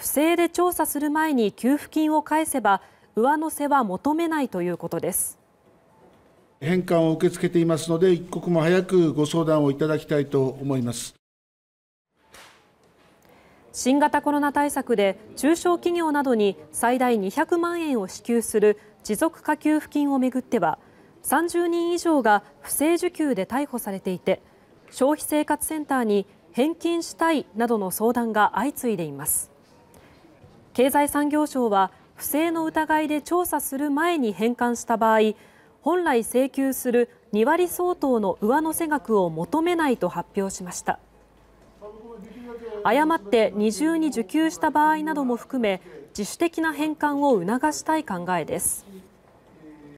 不正で調査する前に給付金を返せば上乗せは求めないということです。返還を受け付けていますので、一刻も早くご相談をいただきたいと思います。新型コロナ対策で中小企業などに最大200万円を支給する持続化給付金をめぐっては30人以上が不正受給で逮捕されていて消費生活センターに返金したいなどの相談が相次いでいます。経済産業省は不正の疑いで調査する前に返還した場合本来請求する2割相当の上乗せ額を求めないと発表しました誤って二重に受給した場合なども含め自主的な返還を促したい考えです。